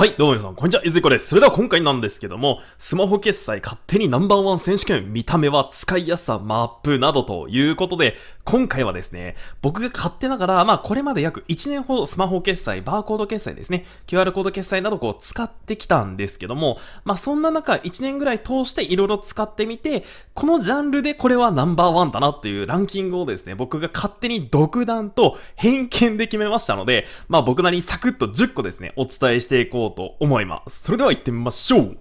はい、どうも皆さん、こんにちは、ゆずいこです。それでは今回なんですけども、スマホ決済勝手にナンバーワン選手権、見た目は使いやすさ、マップなどということで、今回はですね、僕が勝手ながら、まあこれまで約1年ほどスマホ決済、バーコード決済ですね、QR コード決済などこう使ってきたんですけども、まあそんな中、1年ぐらい通して色々使ってみて、このジャンルでこれはナンバーワンだなっていうランキングをですね、僕が勝手に独断と偏見で決めましたので、まあ僕なりにサクッと10個ですね、お伝えしていこうと思います。それでは行ってみましょう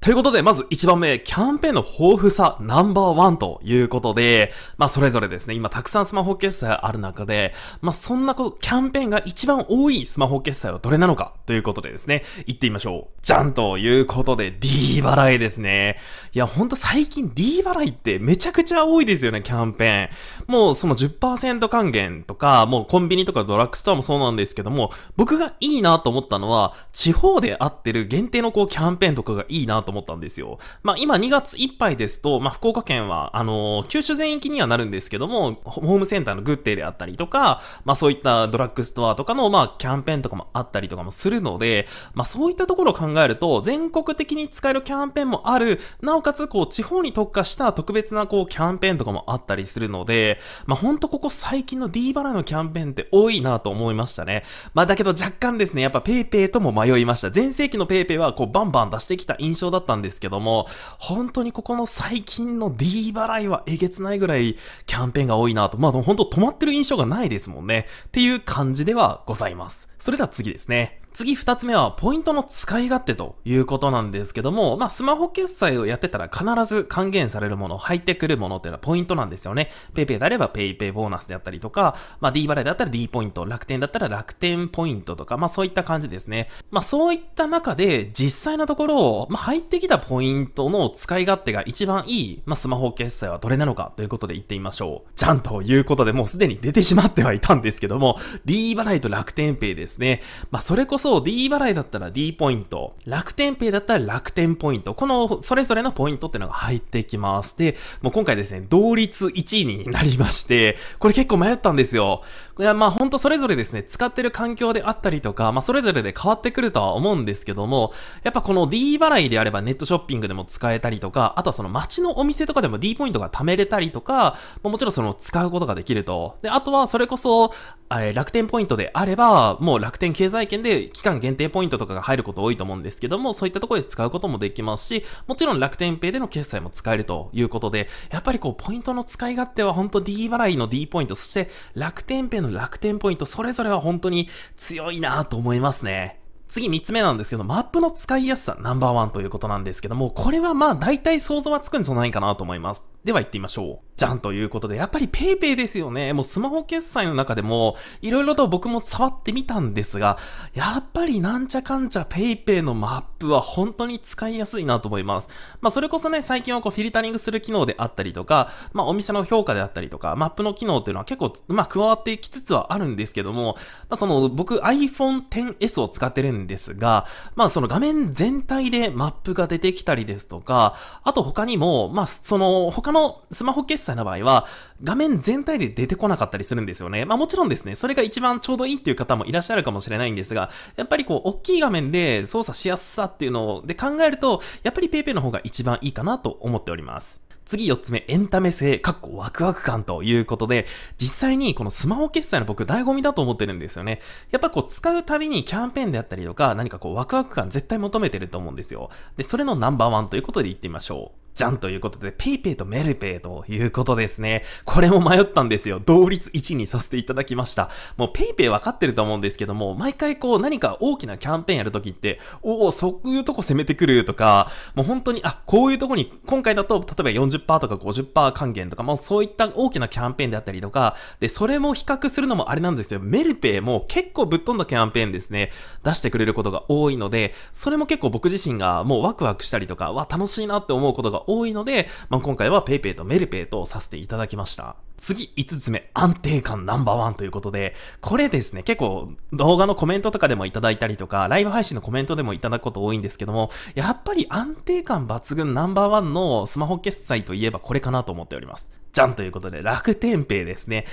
ということで、まず1番目、キャンペーンの豊富さナンバーワンということで、まあそれぞれですね、今たくさんスマホ決済ある中で、まあそんなこと、キャンペーンが一番多いスマホ決済はどれなのかということでですね、行ってみましょう。じゃんということで、D 払いですね。いや、ほんと最近 D 払いってめちゃくちゃ多いですよね、キャンペーン。もうその10%還元とか、もうコンビニとかドラッグストアもそうなんですけども、僕がいいなと思ったのは、地方で合ってる限定のこうキャンペーンとかがいいなとと思ったんですよ。まあ、今2月いっぱいですと、まあ、福岡県は、あのー、九州全域にはなるんですけども、ホームセンターのグッデーであったりとか、まあ、そういったドラッグストアとかの、まあ、キャンペーンとかもあったりとかもするので、まあ、そういったところを考えると、全国的に使えるキャンペーンもある、なおかつ、こう、地方に特化した特別な、こう、キャンペーンとかもあったりするので、まあ、ほんとここ最近の D バラのキャンペーンって多いなと思いましたね。まあ、だけど若干ですね、やっぱ PayPay とも迷いました。前世紀の PayPay は、こう、バンバン出してきた印象だだったんですけども、本当にここの最近の D 払いはえげつないぐらいキャンペーンが多いなと。まあでも本当止まってる印象がないですもんね。っていう感じではございます。それでは次ですね。次2つ目はポイントの使い勝手ということなんですけども、まあ、スマホ決済をやってたら必ず還元されるもの、入ってくるものっていうのはポイントなんですよね。PayPay であれば PayPay ボーナスであったりとか、まあ、D 払いだったら D ポイント、楽天だったら楽天ポイントとか、まあ、そういった感じですね。まあ、そういった中で実際のところ、まあ、入ってきたポイントの使い勝手が一番いい、まあ、スマホ決済はどれなのかということで言ってみましょう。じゃんということでもうすでに出てしまってはいたんですけども、D 払いと楽天ペイですね。まあ、それこそそう、D 払いだったら D ポイント、楽天ペイだったら楽天ポイント、このそれぞれのポイントってのが入ってきます。で、もう今回ですね、同率1位になりまして、これ結構迷ったんですよ。いや、まあほんとそれぞれですね、使ってる環境であったりとか、まあそれぞれで変わってくるとは思うんですけども、やっぱこの D 払いであればネットショッピングでも使えたりとか、あとはその街のお店とかでも D ポイントが貯めれたりとか、もちろんその使うことができると。で、あとはそれこそ、え楽天ポイントであれば、もう楽天経済圏で期間限定ポイントとかが入ること多いと思うんですけども、そういったところで使うこともできますし、もちろん楽天ペイでの決済も使えるということで、やっぱりこう、ポイントの使い勝手は本当 D 払いの D ポイント、そして楽天ペイの楽天ポイント、それぞれは本当に強いなと思いますね。次3つ目なんですけど、マップの使いやすさナンバーワンということなんですけども、これはまあ大体想像はつくんじゃないかなと思います。では行ってみましょう。じゃんということで、やっぱり PayPay ですよね。もうスマホ決済の中でも、いろいろと僕も触ってみたんですが、やっぱりなんちゃかんちゃ PayPay のマップは本当に使いやすいなと思います。まあそれこそね、最近はこうフィルタリングする機能であったりとか、まあお店の評価であったりとか、マップの機能っていうのは結構、まあ加わってきつつはあるんですけども、まあその僕 iPhone XS を使ってるんんですが、まあその画面全体でマップが出てきたりですとか、あと他にも、まあその他のスマホ決済の場合は、画面全体で出てこなかったりするんですよね。まあもちろんですね、それが一番ちょうどいいっていう方もいらっしゃるかもしれないんですが、やっぱりこう、大きい画面で操作しやすさっていうので考えると、やっぱり PayPay の方が一番いいかなと思っております。次4つ目、エンタメ性、かっこワクワク感ということで、実際にこのスマホ決済の僕、醍醐味だと思ってるんですよね。やっぱこう、使うたびにキャンペーンであったりとか、何かこう、ワクワク感絶対求めてると思うんですよ。で、それのナンバーワンということで言ってみましょう。じゃんということで、PayPay とメルペイということですね。これも迷ったんですよ。同率1にさせていただきました。もう PayPay 分かってると思うんですけども、毎回こう何か大きなキャンペーンやるときって、おお、そういうとこ攻めてくるとか、もう本当に、あ、こういうとこに、今回だと、例えば40%とか50%還元とか、もうそういった大きなキャンペーンであったりとか、で、それも比較するのもあれなんですよ。メルペイも結構ぶっ飛んだキャンペーンですね、出してくれることが多いので、それも結構僕自身がもうワクワクしたりとか、わ、楽しいなって思うことが多いので、まあ、今回は PayPay とメルペイとさせていただきました。次、5つ目、安定感ナンバーワンということで、これですね、結構動画のコメントとかでもいただいたりとか、ライブ配信のコメントでもいただくこと多いんですけども、やっぱり安定感抜群ナンバーワンのスマホ決済といえばこれかなと思っております。じゃんということで、楽天ペイですね。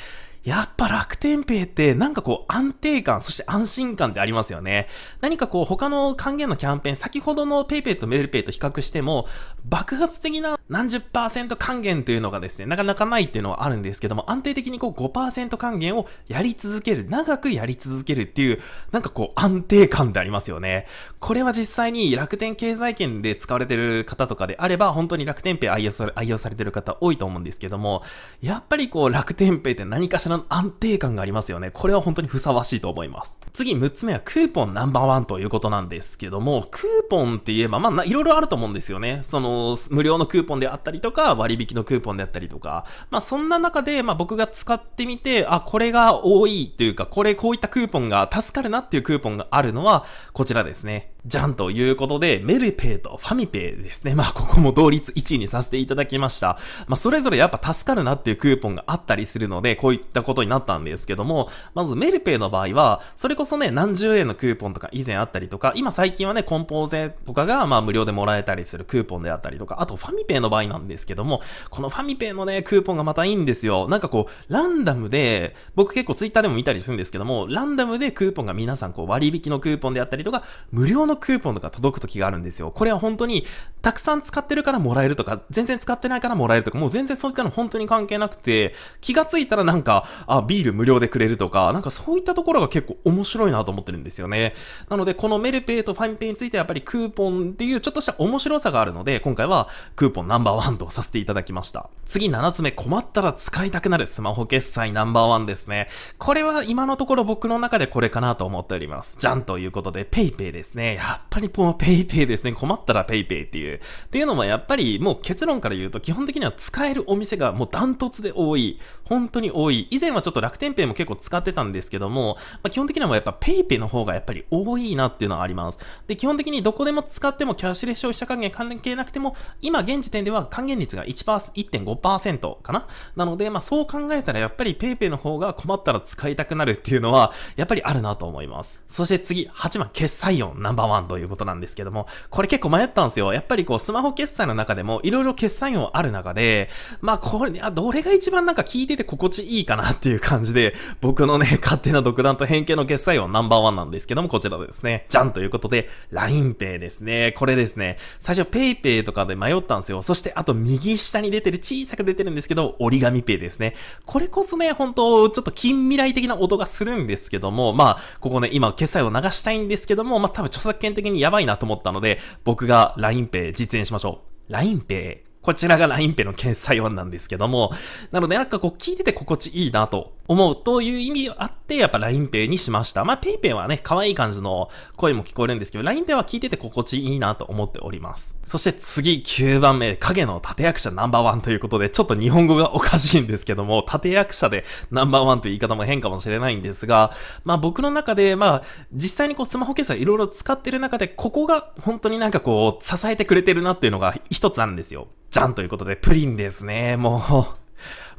やっぱ楽天ペイってなんかこう安定感、そして安心感ってありますよね。何かこう他の還元のキャンペーン、先ほどの PayPay とメルペイと比較しても、爆発的な何十パーセント還元というのがですね、なかなかないっていうのはあるんですけども、安定的にこう5%還元をやり続ける、長くやり続けるっていう、なんかこう安定感でありますよね。これは実際に楽天経済圏で使われてる方とかであれば、本当に楽天ペイ愛用されてる方多いと思うんですけども、やっぱりこう楽天ペイって何かしらの安定感がありますよね。これは本当にふさわしいと思います。次6つ目はクーポンナンバーワンということなんですけども、クーポンって言えば、まあ、いろいろあると思うんですよね。その、無料のクーポンであったりとか、割引のクーポンであったりとか、まあ、そんな中で、まあ、僕が使ってみて、あ、これが多いというか、これこういったクーポンが助かるなっていうクーポンがあるのは、こちらですね。じゃんということで、メルペイとファミペイですね。まあ、ここも同率1位にさせていただきました。まあ、それぞれやっぱ助かるなっていうクーポンがあったりするので、こういったことになったんですけども、まずメルペイの場合は、それこそね、何十円のクーポンとか以前あったりとか、今最近はね、梱包税とかが、まあ、無料でもらえたりするクーポンであったりとか、あとファミペイの場合なんですけども、このファミペイのね、クーポンがまたいいんですよ。なんかこう、ランダムで、僕結構ツイッターでも見たりするんですけども、ランダムでクーポンが皆さんこう割引のクーポンであったりとか、無料ののクーポンとか届く時があるんですよ。これは本当に、たくさん使ってるからもらえるとか、全然使ってないからもらえるとか、もう全然そういったの本当に関係なくて、気がついたらなんか、あ、ビール無料でくれるとか、なんかそういったところが結構面白いなと思ってるんですよね。なので、このメルペイとファインペイについてはやっぱりクーポンっていうちょっとした面白さがあるので、今回はクーポンナンバーワンとさせていただきました。次7つ目、困ったら使いたくなるスマホ決済ナンバーワンですね。これは今のところ僕の中でこれかなと思っております。じゃんということで、PayPay ですね。やっぱりこの PayPay ですね。困ったら PayPay っていう。っていうのもやっぱりもう結論から言うと基本的には使えるお店がもうダントツで多い。本当に多い。以前はちょっと楽天 Pay も結構使ってたんですけども、まあ、基本的にはやっぱ PayPay の方がやっぱり多いなっていうのはあります。で、基本的にどこでも使ってもキャッシュレス消費者還元関係なくても、今現時点では還元率が1.5%かな。なので、まあそう考えたらやっぱり PayPay の方が困ったら使いたくなるっていうのは、やっぱりあるなと思います。そして次、8番、決済音ナンバーワン。案ということなんですけども、これ結構迷ったんですよ。やっぱりこう、スマホ決済の中でも、いろいろ決済音ある中で、まあ、これ、あ、どれが一番なんか聞いてて心地いいかなっていう感じで、僕のね、勝手な独断と偏見の決済音ナンバーワンなんですけども、こちらですね。じゃんということで、LINEPay ですね。これですね、最初 PayPay とかで迷ったんですよ。そして、あと右下に出てる、小さく出てるんですけど、折り紙 Pay ですね。これこそね、本当ちょっと近未来的な音がするんですけども、まあ、ここね、今、決済を流したいんですけども、まあ、多分著作削減的にやばいなと思ったので、僕が LINEPay 実演しましょう。LINEPay こちらが LINE ペイの決済音なんですけども、なのでなんかこう聞いてて心地いいなと思うという意味あって、やっぱ LINE ペイにしました。まあ PayPay はね、可愛い感じの声も聞こえるんですけど、LINE ペイは聞いてて心地いいなと思っております。そして次9番目、影の立役者ナンバーワンということで、ちょっと日本語がおかしいんですけども、立役者でナンバーワンという言い方も変かもしれないんですが、まあ僕の中で、まあ実際にこうスマホ決済いろいろ使ってる中で、ここが本当になんかこう支えてくれてるなっていうのが一つあるんですよ。じゃんということで、プリンですね、もう。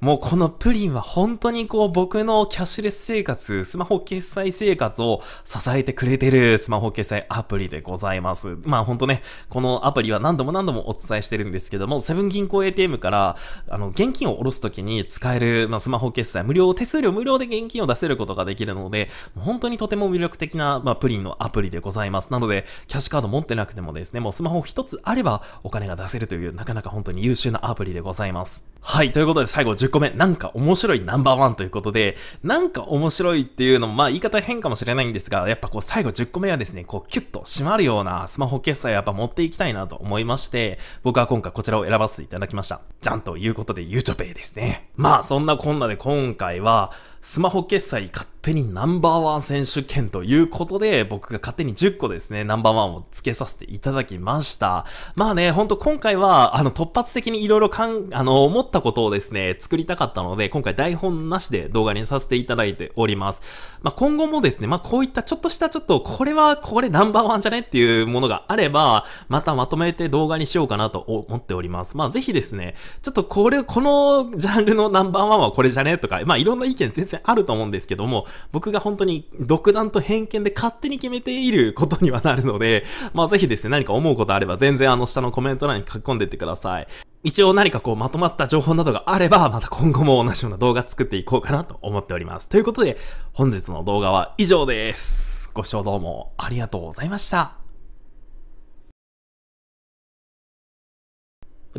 もうこのプリンは本当にこう僕のキャッシュレス生活、スマホ決済生活を支えてくれてるスマホ決済アプリでございます。まあ本当ね、このアプリは何度も何度もお伝えしてるんですけども、セブン銀行 ATM からあの現金を下ろすときに使える、まあ、スマホ決済無料、手数料無料で現金を出せることができるので、本当にとても魅力的な、まあ、プリンのアプリでございます。なので、キャッシュカード持ってなくてもですね、もうスマホ一つあればお金が出せるという、なかなか本当に優秀なアプリでございます。はい。ということで、最後10個目。なんか面白いナンバーワンということで、なんか面白いっていうのも、まあ言い方変かもしれないんですが、やっぱこう最後10個目はですね、こうキュッと締まるようなスマホ決済をやっぱ持っていきたいなと思いまして、僕は今回こちらを選ばせていただきました。じゃんということで、ゆうちょぺいですね。まあそんなこんなで今回は、スマホ決済買って手にナンバーワン選手権ということで、僕が勝手に10個ですね、ナンバーワンをつけさせていただきました。まあね、ほんと今回は、あの、突発的に色々かん、あの、思ったことをですね、作りたかったので、今回台本なしで動画にさせていただいております。まあ、今後もですね、まあ、こういったちょっとしたちょっと、これは、これナンバーワンじゃねっていうものがあれば、またまとめて動画にしようかなと思っております。まあ、ぜひですね、ちょっとこれ、このジャンルのナンバーワンはこれじゃねとか、まあ、いろんな意見全然あると思うんですけども、僕が本当に独断と偏見で勝手に決めていることにはなるので、まあぜひですね、何か思うことあれば全然あの下のコメント欄に書き込んでってください。一応何かこうまとまった情報などがあれば、また今後も同じような動画作っていこうかなと思っております。ということで、本日の動画は以上です。ご視聴どうもありがとうございました。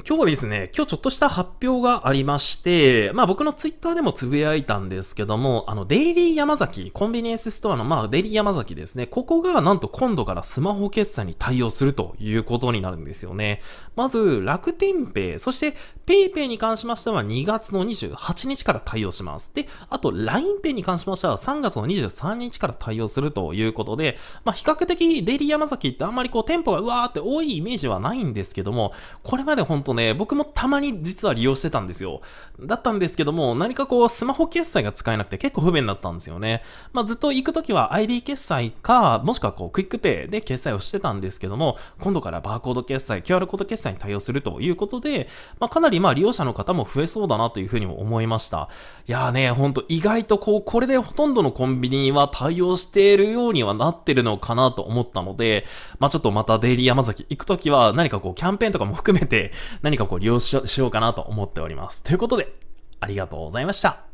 今日はですね、今日ちょっとした発表がありまして、まあ僕のツイッターでもつぶやいたんですけども、あの、デイリー山崎、コンビニエンスストアの、まあデイリー山崎ですね、ここがなんと今度からスマホ決済に対応するということになるんですよね。まず、楽天ペイ、そしてペイペイに関しましては2月の28日から対応します。で、あと l i n e イに関しましては3月の23日から対応するということで、まあ比較的デイリー山崎ってあんまりこう店舗がうわーって多いイメージはないんですけども、これまで本当とね、僕もたまに実は利用してたんですよ。だったんですけども、何かこう、スマホ決済が使えなくて結構不便だったんですよね。まあ、ずっと行くときは ID 決済か、もしくはこう、クイックペイで決済をしてたんですけども、今度からバーコード決済、QR コード決済に対応するということで、まあ、かなりまあ、利用者の方も増えそうだなというふうにも思いました。いやーね、ほんと意外とこう、これでほとんどのコンビニは対応しているようにはなってるのかなと思ったので、まあ、ちょっとまたデイリー山崎行くときは何かこう、キャンペーンとかも含めて、何かこう利用しようかなと思っております。ということで、ありがとうございました。